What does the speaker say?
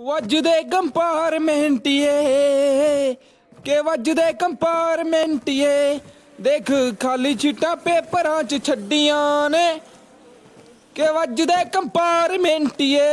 ਵੱਜਦੇ ਕੰਪਾਰਮੈਂਟੀਏ ਕੇ ਵੱਜਦੇ ਕੰਪਾਰਮੈਂਟੀਏ ਦੇਖ ਖਾਲੀ ਛਿਟਾ ਪੇਪਰਾਂ 'ਚ ਛੱਡੀਆਂ ਨੇ ਕੇ ਵੱਜਦੇ ਕੰਪਾਰਮੈਂਟੀਏ